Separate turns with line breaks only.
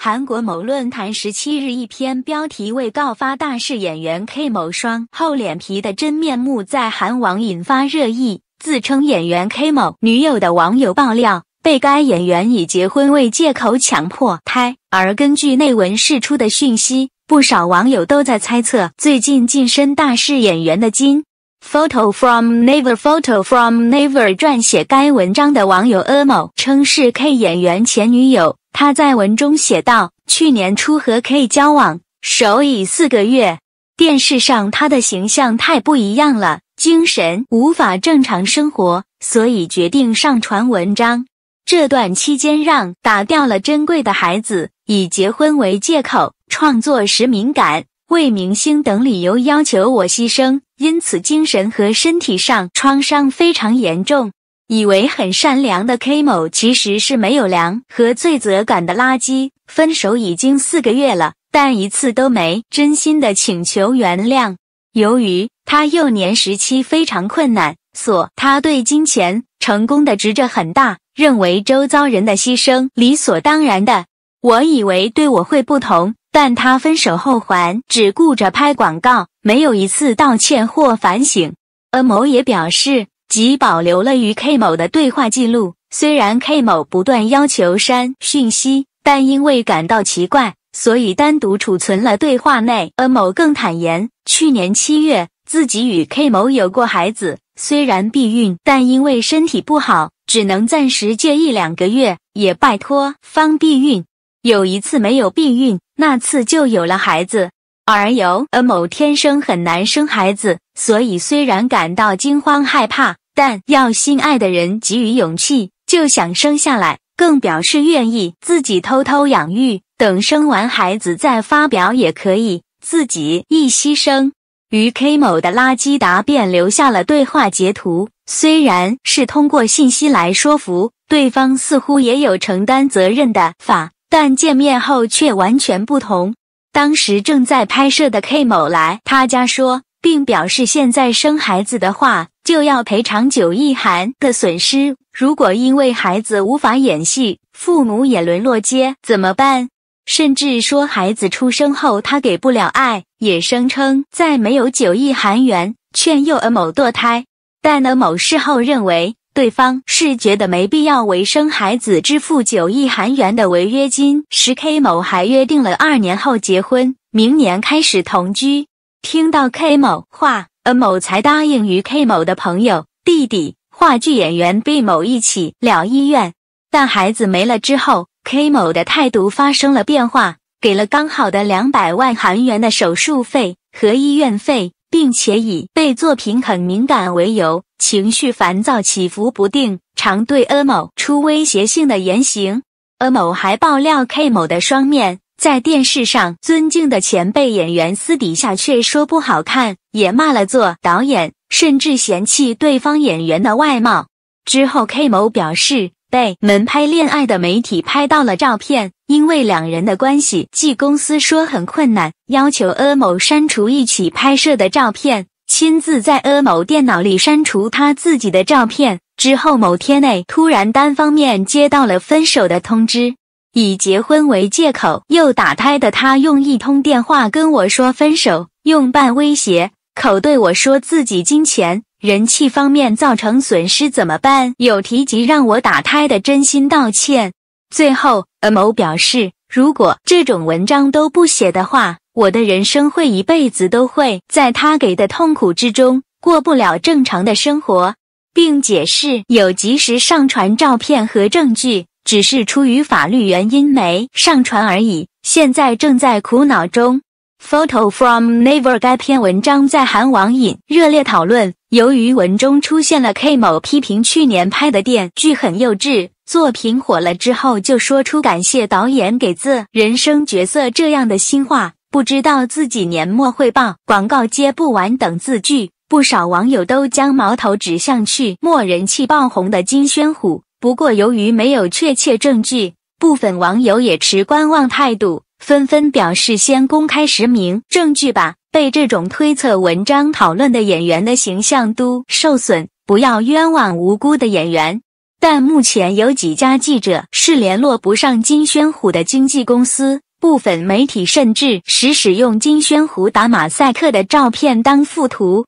韩国某论坛十七日一篇标题为“告发大势演员 K 某双厚脸皮的真面目”在韩网引发热议。自称演员 K 某女友的网友爆料，被该演员以结婚为借口强迫胎。而根据内文释出的讯息，不少网友都在猜测，最近晋升大势演员的金。Photo from Naver. Photo from Naver. 撰写该文章的网友阿某称是 K 演员前女友。他在文中写道：“去年初和 K 交往，首已四个月。电视上他的形象太不一样了，精神无法正常生活，所以决定上传文章。这段期间让打掉了珍贵的孩子，以结婚为借口创作时敏感。”为明星等理由要求我牺牲，因此精神和身体上创伤非常严重。以为很善良的 K 某其实是没有良和罪责感的垃圾。分手已经四个月了，但一次都没真心的请求原谅。由于他幼年时期非常困难，所他对金钱成功的执着很大，认为周遭人的牺牲理所当然的。我以为对我会不同。但他分手后还只顾着拍广告，没有一次道歉或反省。恩某也表示，即保留了与 K 某的对话记录。虽然 K 某不断要求删讯息，但因为感到奇怪，所以单独储存了对话内。恩某更坦言，去年七月自己与 K 某有过孩子，虽然避孕，但因为身体不好，只能暂时借一两个月，也拜托方避孕。有一次没有避孕，那次就有了孩子。而由呃某天生很难生孩子，所以虽然感到惊慌害怕，但要心爱的人给予勇气，就想生下来，更表示愿意自己偷偷养育，等生完孩子再发表也可以。自己一牺牲。于 K 某的垃圾答辩留下了对话截图，虽然是通过信息来说服对方，似乎也有承担责任的法。但见面后却完全不同。当时正在拍摄的 K 某来他家说，并表示现在生孩子的话就要赔偿九亿韩的损失。如果因为孩子无法演戏，父母也沦落街怎么办？甚至说孩子出生后他给不了爱，也声称在没有九亿韩元，劝诱而某堕胎。但呢某事后认为。对方是觉得没必要为生孩子支付九亿韩元的违约金，石 K 某还约定了二年后结婚，明年开始同居。听到 K 某话，A 某才答应与 K 某的朋友弟弟、话剧演员 B 某一起了医院。但孩子没了之后，K 某的态度发生了变化，给了刚好的两百万韩元的手术费和医院费。并且以被作品很敏感为由，情绪烦躁起伏不定，常对阿某出威胁性的言行。阿某还爆料 K 某的双面，在电视上尊敬的前辈演员，私底下却说不好看，也骂了做导演，甚至嫌弃对方演员的外貌。之后 K 某表示。被门拍恋爱的媒体拍到了照片，因为两人的关系，继公司说很困难，要求阿某删除一起拍摄的照片，亲自在阿某电脑里删除他自己的照片。之后某天内突然单方面接到了分手的通知，以结婚为借口又打胎的他，用一通电话跟我说分手，用半威胁口对我说自己金钱。人气方面造成损失怎么办？有提及让我打胎的真心道歉。最后，M 某表示，如果这种文章都不写的话，我的人生会一辈子都会在他给的痛苦之中过不了正常的生活，并解释有及时上传照片和证据，只是出于法律原因没上传而已。现在正在苦恼中。Photo from n e v e r 该篇文章在韩网引热烈讨论。由于文中出现了 K 某批评去年拍的电剧很幼稚，作品火了之后就说出感谢导演给字人生角色这样的新话，不知道自己年末会报广告接不完等字句，不少网友都将矛头指向去没人气爆红的金宣虎。不过，由于没有确切证据，部分网友也持观望态度，纷纷表示先公开实名证据吧。被这种推测文章讨论的演员的形象都受损，不要冤枉无辜的演员。但目前有几家记者是联络不上金宣虎的经纪公司，部分媒体甚至使使用金宣虎打马赛克的照片当附图。